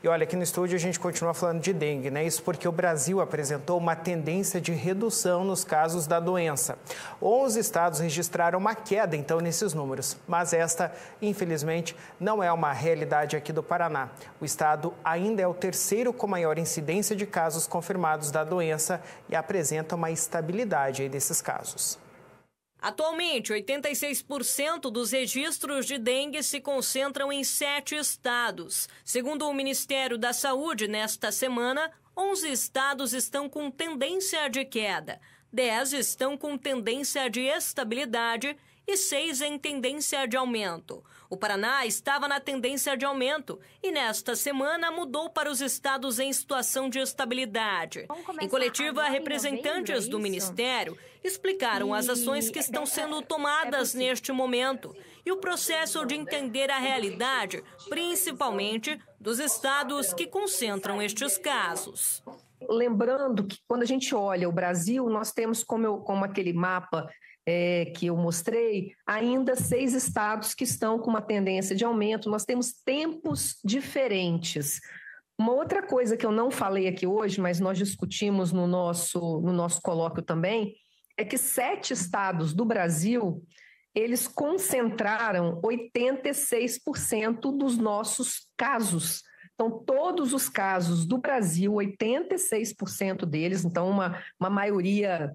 E olha, aqui no estúdio a gente continua falando de dengue, né? Isso porque o Brasil apresentou uma tendência de redução nos casos da doença. 11 estados registraram uma queda, então, nesses números. Mas esta, infelizmente, não é uma realidade aqui do Paraná. O estado ainda é o terceiro com maior incidência de casos confirmados da doença e apresenta uma estabilidade aí desses casos. Atualmente, 86% dos registros de dengue se concentram em sete estados. Segundo o Ministério da Saúde, nesta semana, 11 estados estão com tendência de queda, 10 estão com tendência de estabilidade e 6 em tendência de aumento. O Paraná estava na tendência de aumento e nesta semana mudou para os estados em situação de estabilidade. Em coletiva, representantes do é Ministério explicaram e... as ações que estão sendo é tomadas é neste momento e o processo de entender a realidade, principalmente dos estados que concentram estes casos. Lembrando que quando a gente olha o Brasil, nós temos como, eu, como aquele mapa é, que eu mostrei, ainda seis estados que estão com uma tendência de aumento. Nós temos tempos diferentes. Uma outra coisa que eu não falei aqui hoje, mas nós discutimos no nosso, no nosso colóquio também, é que sete estados do Brasil eles concentraram 86% dos nossos casos. Então, todos os casos do Brasil, 86% deles, então uma, uma maioria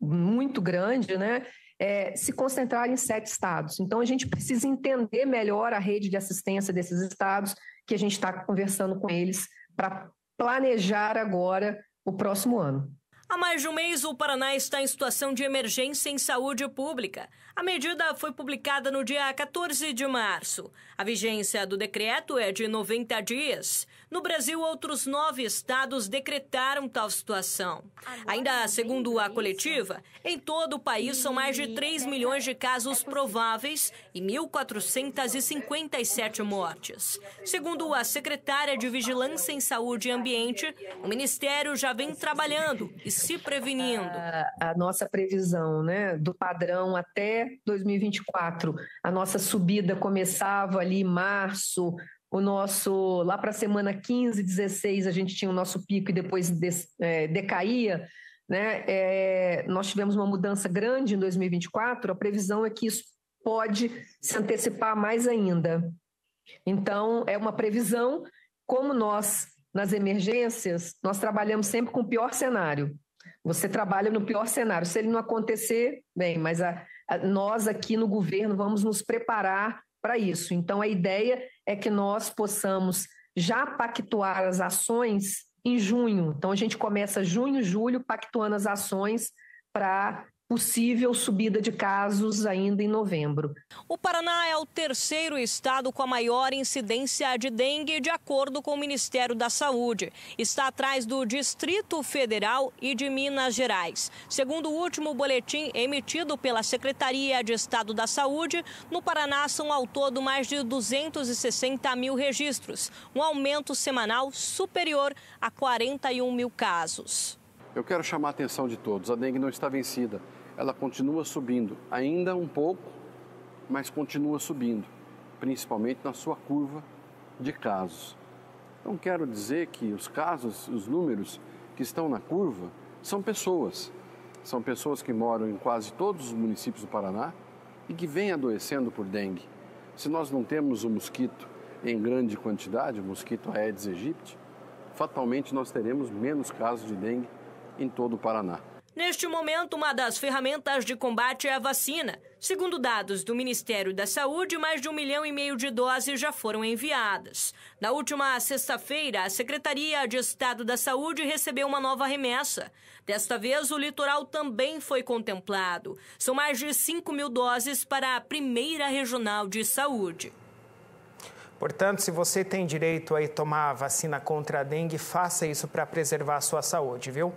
muito grande, né? É, se concentrar em sete estados. Então, a gente precisa entender melhor a rede de assistência desses estados, que a gente está conversando com eles para planejar agora o próximo ano. Há mais de um mês, o Paraná está em situação de emergência em saúde pública. A medida foi publicada no dia 14 de março. A vigência do decreto é de 90 dias. No Brasil, outros nove estados decretaram tal situação. Ainda segundo a coletiva, em todo o país são mais de 3 milhões de casos é prováveis e 1.457 mortes. Segundo a secretária de Vigilância em Saúde e Ambiente, o Ministério já vem trabalhando e se prevenindo? A, a nossa previsão né, do padrão até 2024, a nossa subida começava ali em março, o nosso lá para a semana 15, 16 a gente tinha o nosso pico e depois des, é, decaía, né? É, nós tivemos uma mudança grande em 2024. A previsão é que isso pode se antecipar mais ainda. Então é uma previsão. Como nós nas emergências nós trabalhamos sempre com o pior cenário. Você trabalha no pior cenário. Se ele não acontecer, bem, mas a, a, nós aqui no governo vamos nos preparar para isso. Então, a ideia é que nós possamos já pactuar as ações em junho. Então, a gente começa junho, julho, pactuando as ações para possível subida de casos ainda em novembro. O Paraná é o terceiro estado com a maior incidência de dengue, de acordo com o Ministério da Saúde. Está atrás do Distrito Federal e de Minas Gerais. Segundo o último boletim emitido pela Secretaria de Estado da Saúde, no Paraná são ao todo mais de 260 mil registros, um aumento semanal superior a 41 mil casos. Eu quero chamar a atenção de todos: a dengue não está vencida. Ela continua subindo, ainda um pouco, mas continua subindo, principalmente na sua curva de casos. Não quero dizer que os casos, os números que estão na curva, são pessoas. São pessoas que moram em quase todos os municípios do Paraná e que vêm adoecendo por dengue. Se nós não temos o mosquito em grande quantidade, o mosquito Aedes aegypti, fatalmente nós teremos menos casos de dengue em todo o Paraná. Neste momento, uma das ferramentas de combate é a vacina. Segundo dados do Ministério da Saúde, mais de um milhão e meio de doses já foram enviadas. Na última sexta-feira, a Secretaria de Estado da Saúde recebeu uma nova remessa. Desta vez, o litoral também foi contemplado. São mais de 5 mil doses para a primeira regional de saúde. Portanto, se você tem direito a tomar a vacina contra a dengue, faça isso para preservar a sua saúde, viu?